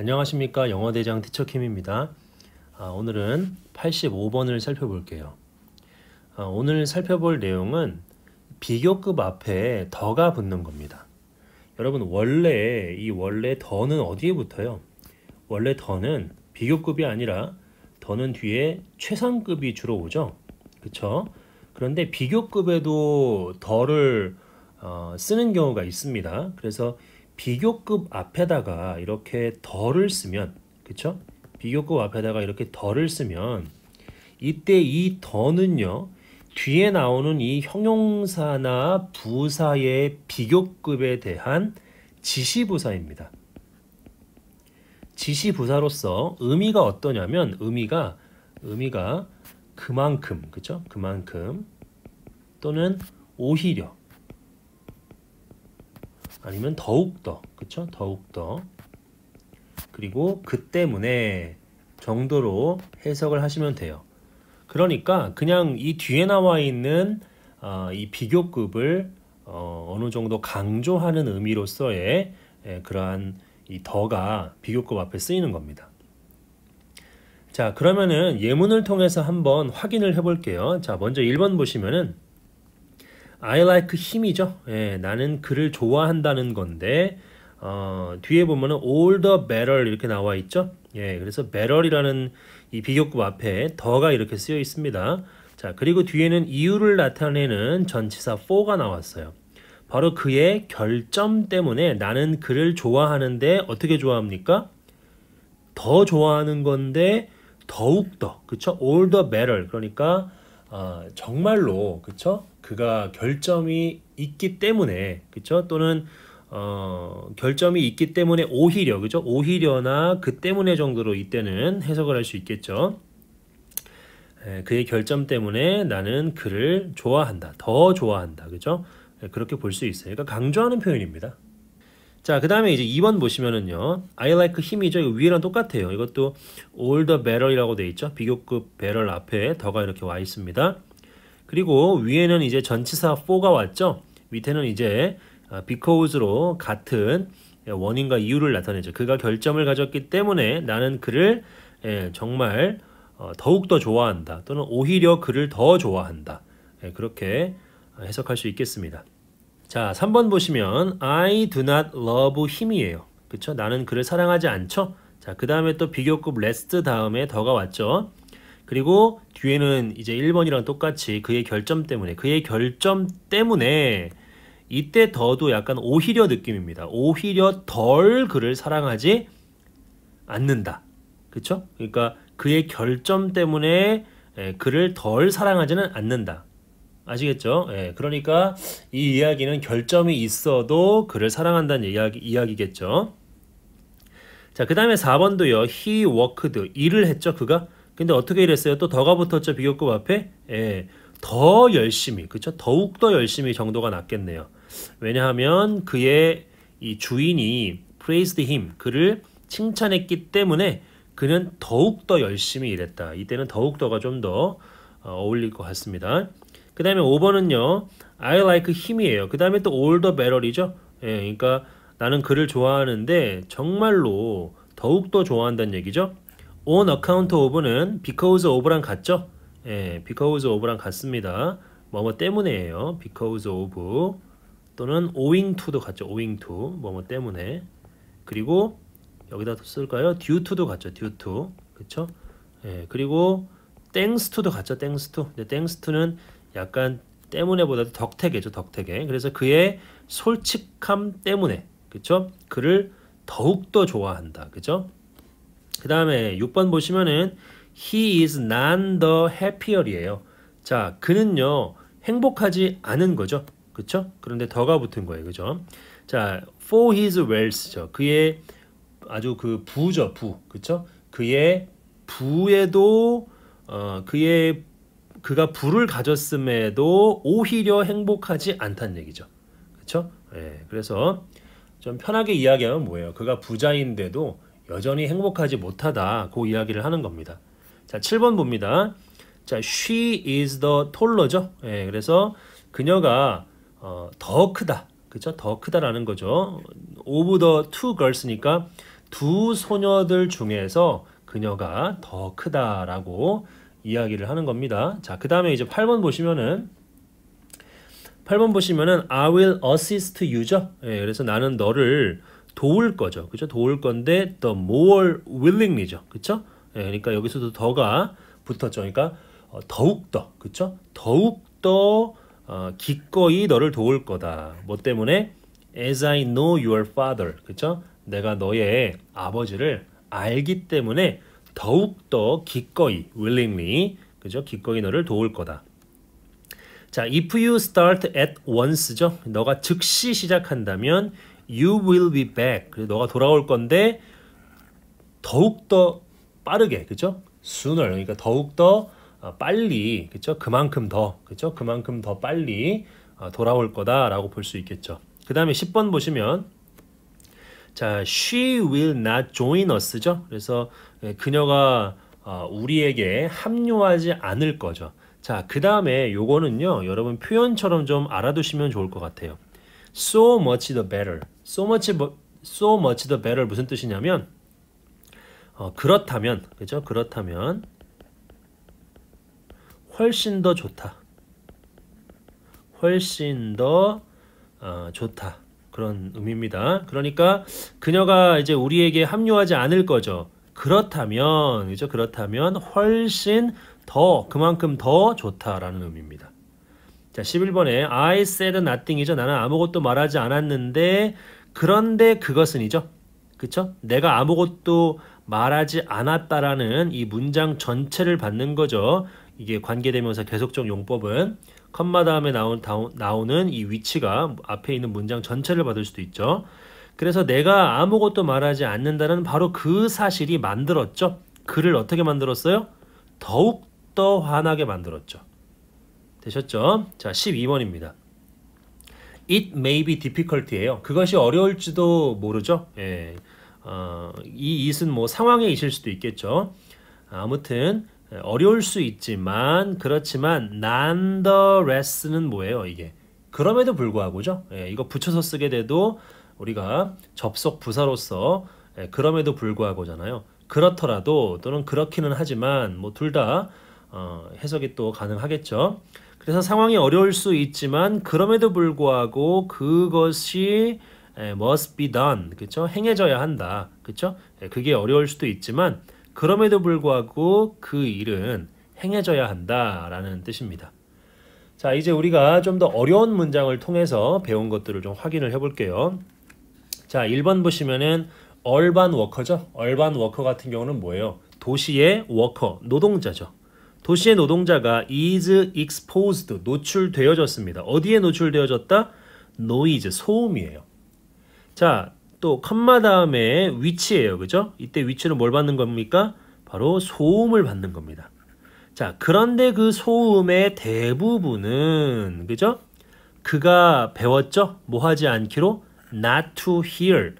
안녕하십니까 영어대장 티처킴입니다. 아, 오늘은 85번을 살펴볼게요. 아, 오늘 살펴볼 내용은 비교급 앞에 더가 붙는 겁니다. 여러분 원래 이 원래 더는 어디에 붙어요? 원래 더는 비교급이 아니라 더는 뒤에 최상급이 주로 오죠. 그쵸? 그런데 비교급에도 더를 어, 쓰는 경우가 있습니다. 그래서 비교급 앞에다가 이렇게 덜을 쓰면 그쵸? 비교급 앞에다가 이렇게 덜을 쓰면 이때 이 더는요 뒤에 나오는 이 형용사나 부사의 비교급에 대한 지시부사입니다. 지시부사로서 의미가 어떠냐면 의미가 의미가 그만큼 그쵸? 그만큼 또는 오히려 아니면 더욱더 그쵸 더욱더 그리고 그 때문에 정도로 해석을 하시면 돼요 그러니까 그냥 이 뒤에 나와 있는 어, 이 비교급을 어, 어느 정도 강조하는 의미로서의 예, 그러한 이 더가 비교급 앞에 쓰이는 겁니다. 자 그러면은 예문을 통해서 한번 확인을 해볼게요. 자 먼저 1번 보시면은 I like 힘이죠. 예, 나는 그를 좋아한다는 건데 어, 뒤에 보면은 all the better 이렇게 나와 있죠. 예, 그래서 better이라는 이 비교급 앞에 더가 이렇게 쓰여 있습니다. 자, 그리고 뒤에는 이유를 나타내는 전치사 for가 나왔어요. 바로 그의 결점 때문에 나는 그를 좋아하는데 어떻게 좋아합니까? 더 좋아하는 건데 더욱 더 그쵸? all the better 그러니까 어, 정말로 그쵸? 그가 결점이 있기 때문에 그렇죠? 또는 어, 결점이 있기 때문에 오히려 그죠? 오히려나 그 때문에 정도로 이때는 해석을 할 수 있겠죠. 에, 그의 결점 때문에 나는 그를 좋아한다. 더 좋아한다. 그죠? 그렇게 볼 수 있어요. 그러니까 강조하는 표현입니다. 자, 그 다음에 이제 2번 보시면은요. I like 힘이죠 이거 위에랑 똑같아요. 이것도 all the better이라고 돼 있죠. 비교급 배럴 앞에 더가 이렇게 와 있습니다. 그리고 위에는 이제 전치사 for가 왔죠. 밑에는 이제 아, because로 같은 예, 원인과 이유를 나타내죠. 그가 결점을 가졌기 때문에 나는 그를 예, 정말 어, 더욱더 좋아한다. 또는 오히려 그를 더 좋아한다. 예, 그렇게 해석할 수 있겠습니다. 자, 3번 보시면 I do not love him이에요. 그쵸? 나는 그를 사랑하지 않죠? 자, 그 다음에 또 비교급 lest 다음에 더가 왔죠? 그리고 뒤에는 이제 1번이랑 똑같이 그의 결점 때문에 그의 결점 때문에 이때 더도 약간 오히려 느낌입니다. 오히려 덜 그를 사랑하지 않는다. 그쵸? 그러니까 그의 결점 때문에 예, 그를 덜 사랑하지는 않는다. 아시겠죠? 예, 그러니까 이 이야기는 결점이 있어도 그를 사랑한다는 이야기, 이야기겠죠. 자, 그 다음에 4번도요. He worked. 일을 했죠, 그가? 근데 어떻게 이랬어요? 또 더가 붙었죠 비교급 앞에 예, 더 열심히 그렇죠? 더욱 더 열심히 정도가 낫겠네요 왜냐하면 그의 이 주인이 praised him 그를 칭찬했기 때문에 그는 더욱 더 열심히 일했다. 이때는 더욱 더가 좀 더 어, 어울릴 것 같습니다. 그 다음에 5번은요. I like him이에요. 그 다음에 또 all the better이죠. 예, 그러니까 나는 그를 좋아하는데 정말로 더욱더 좋아한다는 얘기죠. on account of는 because of랑 같죠? 예, because of랑 같습니다. 뭐뭐 때문에예요. because of 또는 owing to도 같죠. owing to 뭐뭐 때문에 그리고 여기다 쓸까요? due to도 같죠. due to 그렇죠? 예, 그리고 thanks to도 같죠. thanks to 근데 thanks to는 약간 때문에보다도 덕택이죠. 덕택에 그래서 그의 솔직함 때문에 그렇죠? 그를 더욱더 좋아한다. 그렇죠? 그 다음에 6번 보시면은 he is n o n the happier이에요. 자, 그는요 행복하지 않은 거죠. 그렇 그런데 더가 붙은 거예요. 그죠? 자, for his wealth죠. 그의 아주 그 부죠, 부. 그렇 그의 부에도 어, 그의 그가 부를 가졌음에도 오히려 행복하지 않다는 얘기죠. 그렇 예. 그래서 좀 편하게 이야기하면 뭐예요? 그가 부자인데도 여전히 행복하지 못하다. 그 이야기를 하는 겁니다. 자, 7번 봅니다. 자, she is the taller죠. 예, 그래서 그녀가 어, 더 크다. 그렇죠? 더 크다라는 거죠. of the two girls니까 두 소녀들 중에서 그녀가 더 크다라고 이야기를 하는 겁니다. 자, 그다음에 이제 8번 보시면은 8번 보시면은 I will assist you죠. 예, 그래서 나는 너를 도울 거죠. 그죠? 도울 건데 the more willingly죠. 그쵸? 예, 그러니까 여기서도 더가 붙었죠. 그러니까 어, 더욱더. 그쵸? 더욱더 어, 기꺼이 너를 도울 거다. 뭐 때문에? As I know your father. 그쵸? 내가 너의 아버지를 알기 때문에 더욱더 기꺼이, willingly. 그죠? 기꺼이 너를 도울 거다. 자, if you start at once죠. 너가 즉시 시작한다면 You will be back. 그래서 너가 돌아올 건데 더욱 더 빠르게, 그죠 Sooner. 그러니까 더욱 더 어, 빨리, 그죠 그만큼 더, 그죠 그만큼 더 빨리 어, 돌아올 거다라고 볼 수 있겠죠. 그 다음에 10번 보시면 자, she will not join us죠. 그래서 예, 그녀가 어, 우리에게 합류하지 않을 거죠. 자, 그 다음에 요거는요, 여러분 표현처럼 좀 알아두시면 좋을 것 같아요. So much the better. so much so much the better 무슨 뜻이냐면 어, 그렇다면 그죠? 그렇다면 훨씬 더 좋다. 훨씬 더 어, 좋다. 그런 의미입니다. 그러니까 그녀가 이제 우리에게 합류하지 않을 거죠. 그렇다면 그죠? 그렇다면 훨씬 더 그만큼 더 좋다라는 의미입니다. 자, 11번에 I said nothing이죠. 나는 아무것도 말하지 않았는데 그런데 그것은이죠. 그쵸? 내가 아무것도 말하지 않았다라는 이 문장 전체를 받는 거죠. 이게 관계되면서 계속적 용법은 컴마 다음에 나온, 나오는 이 위치가 앞에 있는 문장 전체를 받을 수도 있죠. 그래서 내가 아무것도 말하지 않는다는 바로 그 사실이 만들었죠. 글을 어떻게 만들었어요? 더욱더 환하게 만들었죠. 되셨죠? 자, 12번입니다. It may be difficult예요. 그것이 어려울지도 모르죠. 예. 어, 이 it은 뭐 상황의 i t 수도 있겠죠. 아무튼 어려울 수 있지만 그렇지만 nonetheless는 뭐예요 이게 그럼에도 불구하고죠 예, 이거 붙여서 쓰게 돼도 우리가 접속 부사로서 예, 그럼에도 불구하고잖아요 그렇더라도 또는 그렇기는 하지만 뭐 둘다 어, 해석이 또 가능하겠죠 그래서 상황이 어려울 수 있지만 그럼에도 불구하고 그것이 must be done. 그렇죠? 행해져야 한다. 그렇죠? 그게 어려울 수도 있지만 그럼에도 불구하고 그 일은 행해져야 한다라는 뜻입니다. 자, 이제 우리가 좀 더 어려운 문장을 통해서 배운 것들을 좀 확인을 해 볼게요. 자, 1번 보시면은 얼반 워커죠. 얼반 워커 같은 경우는 뭐예요? 도시의 워커, 노동자죠. 도시의 노동자가 is exposed 노출되어졌습니다. 어디에 노출되어졌다? noise 소음이에요. 자, 또 컴마 다음에 위치예요. 그죠? 이때 위치는 뭘 받는 겁니까? 바로 소음을 받는 겁니다. 자, 그런데 그 소음의 대부분은 그죠? 그가 배웠죠? 뭐 하지 않기로 not to hear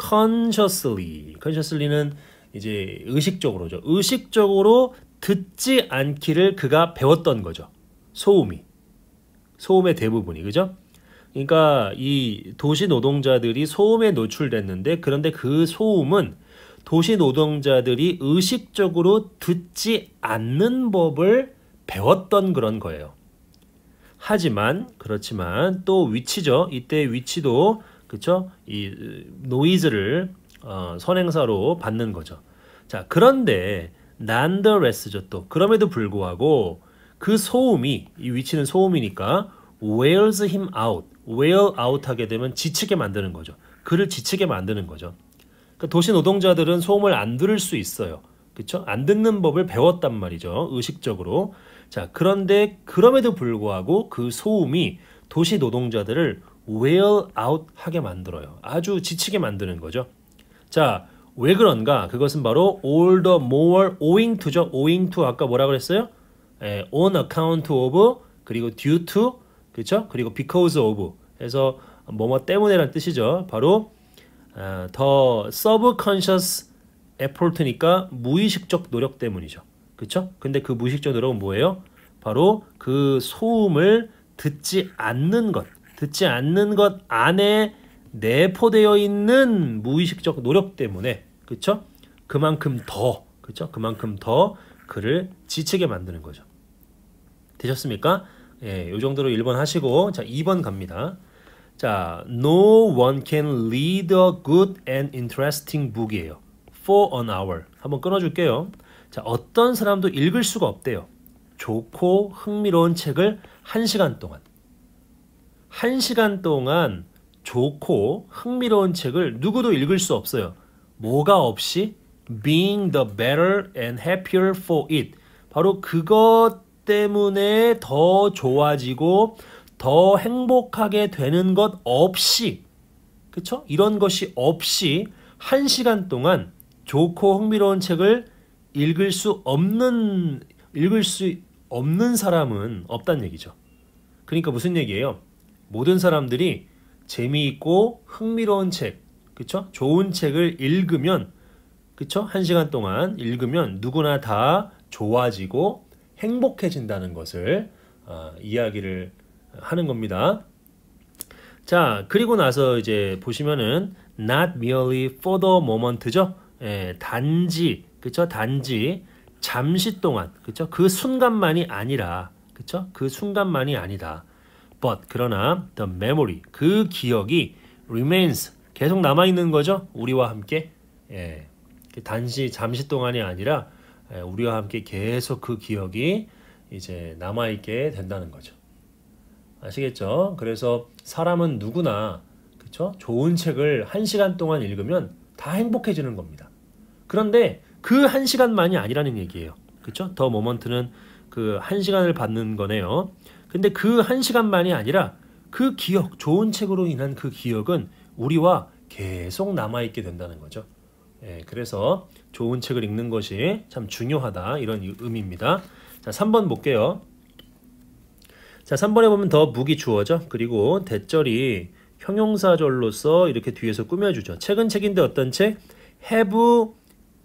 consciously. consciously는 이제 의식적으로죠. 의식적으로 듣지 않기를 그가 배웠던 거죠. 소음이. 소음의 대부분이, 그죠? 그러니까 이 도시 노동자들이 소음에 노출됐는데 그런데 그 소음은 도시 노동자들이 의식적으로 듣지 않는 법을 배웠던 그런 거예요. 하지만 그렇지만 또 위치죠. 이때 위치도 그쵸? 이 어, 노이즈를 어, 선행사로 받는 거죠. 자 그런데 nonetheless죠 또 그럼에도 불구하고 그 소음이 이 위치는 소음이니까 wears him out wear out 하게 되면 지치게 만드는 거죠 그를 지치게 만드는 거죠 그러니까 도시 노동자들은 소음을 안 들을 수 있어요 그쵸안 듣는 법을 배웠단 말이죠. 의식적으로. 자, 그런데 그럼에도 불구하고 그 소음이 도시 노동자들을 wear out 하게 만들어요. 아주 지치게 만드는 거죠. 자, 왜 그런가? 그것은 바로 all the more owing to죠. owing to 아까 뭐라 그랬어요? 에, 예, on account of 그리고 due to 그렇죠? 그리고 because of 해서 뭐 뭐 때문에란 뜻이죠. 바로 어, 더 subconscious effort니까 무의식적 노력 때문이죠. 그렇죠? 근데 그 무의식적 노력은 뭐예요? 바로 그 소음을 듣지 않는 것, 듣지 않는 것 안에 내포되어 있는 무의식적 노력 때문에 그렇죠? 그만큼 더 그렇죠? 그만큼 더 그를 지치게 만드는 거죠. 되셨습니까? 예, 요 정도로 1번 하시고 자, 2번 갑니다. 자, no one can read a good and interesting book이에요. for an hour. 한번 끊어 줄게요. 자, 어떤 사람도 읽을 수가 없대요. 좋고 흥미로운 책을 1시간 동안 1시간 동안 좋고 흥미로운 책을 누구도 읽을 수 없어요. 뭐가 없이 being the better and happier for it. 바로 그것 때문에 더 좋아지고 더 행복하게 되는 것 없이 그쵸? 이런 것이 없이 한 시간 동안 좋고 흥미로운 책을 읽을 수 없는 읽을 수 없는 사람은 없단 얘기죠. 그러니까 무슨 얘기예요? 모든 사람들이 재미있고 흥미로운 책 그렇 좋은 책을 읽으면 그렇한 시간 동안 읽으면 누구나 다 좋아지고 행복해진다는 것을 어, 이야기를 하는 겁니다. 자, 그리고 나서 이제 보시면은 not merely for the moment죠. 예, 단지 그쵸? 단지 잠시 동안 그쵸? 그 순간만이 아니라 그쵸? 그 순간만이 아니다. but 그러나 the memory 그 기억이 remains 계속 남아 있는 거죠. 우리와 함께. 예. 그 단지 잠시 동안이 아니라 예, 우리와 함께 계속 그 기억이 이제 남아 있게 된다는 거죠. 아시겠죠? 그래서 사람은 누구나 그쵸? 좋은 책을 한 시간 동안 읽으면 다 행복해지는 겁니다. 그런데 그 한 시간만이 아니라는 얘기예요. 그쵸? 더 모먼트는 그 한 시간을 받는 거네요. 근데 그 한 시간만이 아니라 그 기억, 좋은 책으로 인한 그 기억은 우리와 계속 남아있게 된다는 거죠. 예, 그래서 좋은 책을 읽는 것이 참 중요하다 이런 의미입니다. 자, 3번 볼게요. 자, 3번에 보면 더 무기 주어죠. 그리고 대절이 형용사절로서 이렇게 뒤에서 꾸며주죠. 책은 책인데 어떤 책? Have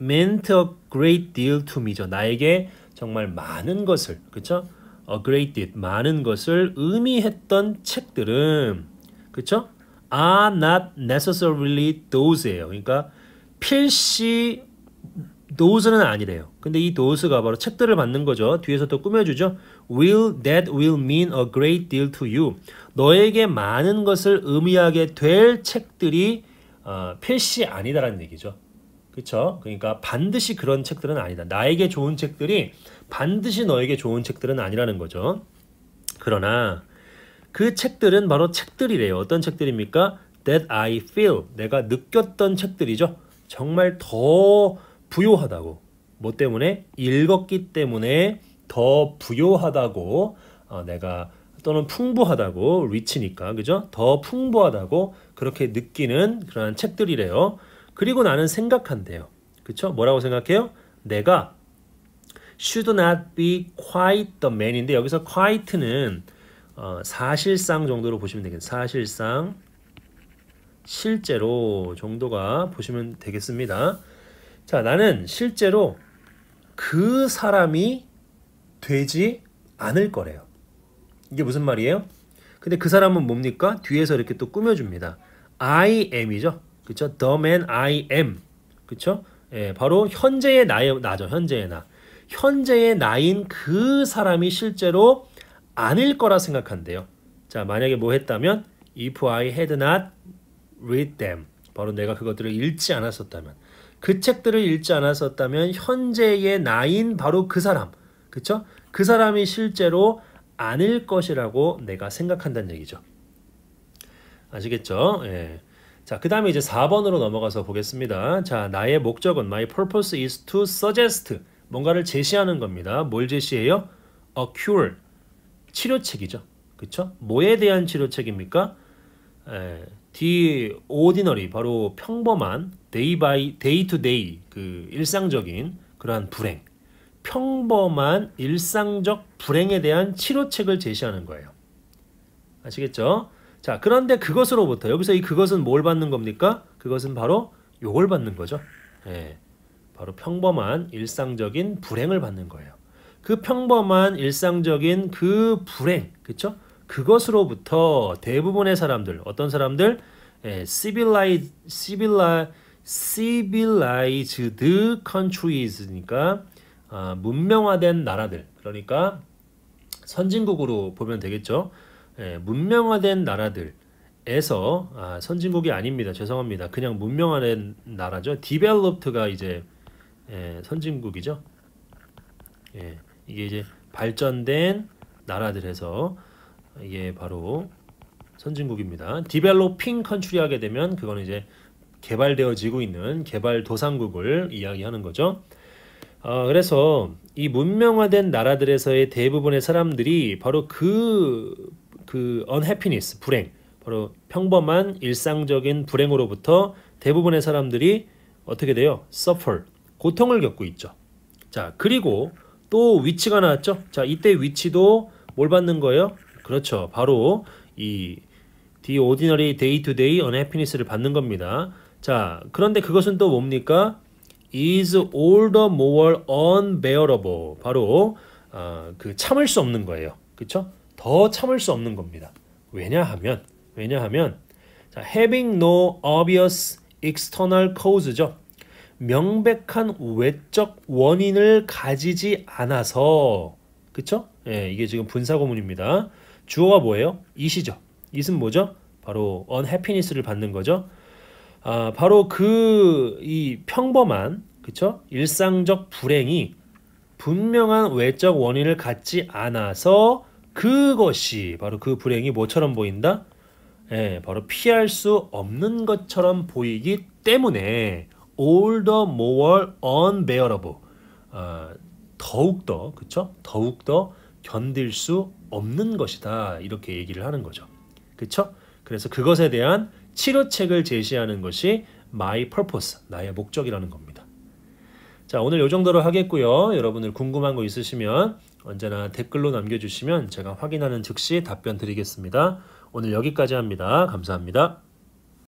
meant a great deal to me죠. 나에게 정말 많은 것을, 그쵸? A great deal, 많은 것을 의미했던 책들은, 그쵸? are not necessarily those예요. 그러니까 필시 those는 아니래요. 근데 이 those가 바로 책들을 받는 거죠. 뒤에서 또 꾸며주죠. Will that will mean a great deal to you. 너에게 많은 것을 의미하게 될 책들이 어, 필시 아니다라는 얘기죠. 그렇죠? 그러니까 반드시 그런 책들은 아니다. 나에게 좋은 책들이 반드시 너에게 좋은 책들은 아니라는 거죠. 그러나 그 책들은 바로 책들이래요. 어떤 책들입니까? That I feel. 내가 느꼈던 책들이죠. 정말 더 부요하다고. 뭐 때문에? 읽었기 때문에 더 부요하다고 어, 내가 또는 풍부하다고 리치니까 그죠? 더 풍부하다고 그렇게 느끼는 그런 책들이래요. 그리고 나는 생각한대요. 그쵸? 뭐라고 생각해요? 내가 should not be quite the man인데 여기서 quite는 어, 사실상 정도로 보시면 되겠습 사실상 실제로 정도가 보시면 되겠습니다. 자, 나는 실제로 그 사람이 되지 않을 거래요. 이게 무슨 말이에요? 근데 그 사람은 뭡니까? 뒤에서 이렇게 또 꾸며줍니다. I am이죠. 그쵸? The man I am. 그쵸? 예, 바로 현재의 나의, 나죠. 현재의 나. 현재의 나인 그 사람이 실제로 아닐 거라 생각한대요. 자, 만약에 뭐 했다면 if I had not read them 바로 내가 그것들을 읽지 않았었다면 그 책들을 읽지 않았었다면 현재의 나인 바로 그 사람 그쵸? 그 사람이 실제로 아닐 것이라고 내가 생각한다는 얘기죠. 아시겠죠? 예. 자, 그 다음에 이제 4번으로 넘어가서 보겠습니다. 자, 나의 목적은 my purpose is to suggest 뭔가를 제시하는 겁니다. 뭘 제시해요? a cure 치료책이죠. 그렇죠? 뭐에 대한 치료책입니까? 에, the ordinary 바로 평범한 day by day to day 그 일상적인 그러한 불행 평범한 일상적 불행에 대한 치료책을 제시하는 거예요. 아시겠죠? 자, 그런데 그것으로부터 여기서 이 그것은 뭘 받는 겁니까? 그것은 바로 요걸 받는 거죠. 예. 바로 평범한 일상적인 불행을 받는 거예요. 그 평범한 일상적인 그 불행, 그쵸? 그것으로부터 대부분의 사람들, 어떤 사람들? 예, civilized, civilized, civilized countries니까 아, 문명화된 나라들, 그러니까 선진국으로 보면 되겠죠. 예, 문명화된 나라들에서 아, 선진국이 아닙니다. 죄송합니다. 그냥 문명화된 나라죠. 디벨롭트가 이제 예, 선진국이죠. 예. 이게 이제 발전된 나라들에서 이게 바로 선진국입니다. 디벨로핑 컨츄리 하게 되면 그건 이제 개발되어지고 있는 개발도상국을 이야기하는 거죠. 어, 그래서 이 문명화된 나라들에서의 대부분의 사람들이 바로 그, 그 unhappiness, 불행, 바로 평범한 일상적인 불행으로부터 대부분의 사람들이 어떻게 돼요? suffer, 고통을 겪고 있죠. 자, 그리고 또 위치가 나왔죠. 자, 이때 위치도 뭘 받는 거예요? 그렇죠. 바로 이 The Ordinary Day to Day Unhappiness를 받는 겁니다. 자, 그런데 그것은 또 뭡니까? Is all the more unbearable. 바로 어, 그 참을 수 없는 거예요. 그렇죠? 더 참을 수 없는 겁니다. 왜냐하면 왜냐하면 자, having no obvious external cause죠. 명백한 외적 원인을 가지지 않아서 그쵸? 예, 이게 지금 분사고문입니다. 주어가 뭐예요? 이시죠. 이은 뭐죠? 바로 unhappiness를 받는 거죠. 아, 바로 그 이 평범한 그쵸? 일상적 불행이 분명한 외적 원인을 갖지 않아서 그것이 바로 그 불행이 뭐처럼 보인다? 예, 바로 피할 수 없는 것처럼 보이기 때문에 all the more unbearable. 어, 더욱더 그쵸? 더욱더 견딜 수 없는 것이다 이렇게 얘기를 하는 거죠. 그쵸? 그래서 그것에 대한 치료책을 제시하는 것이 my purpose 나의 목적이라는 겁니다. 자 오늘 이 정도로 하겠고요. 여러분들 궁금한 거 있으시면 언제나 댓글로 남겨주시면 제가 확인하는 즉시 답변 드리겠습니다. 오늘 여기까지 합니다. 감사합니다.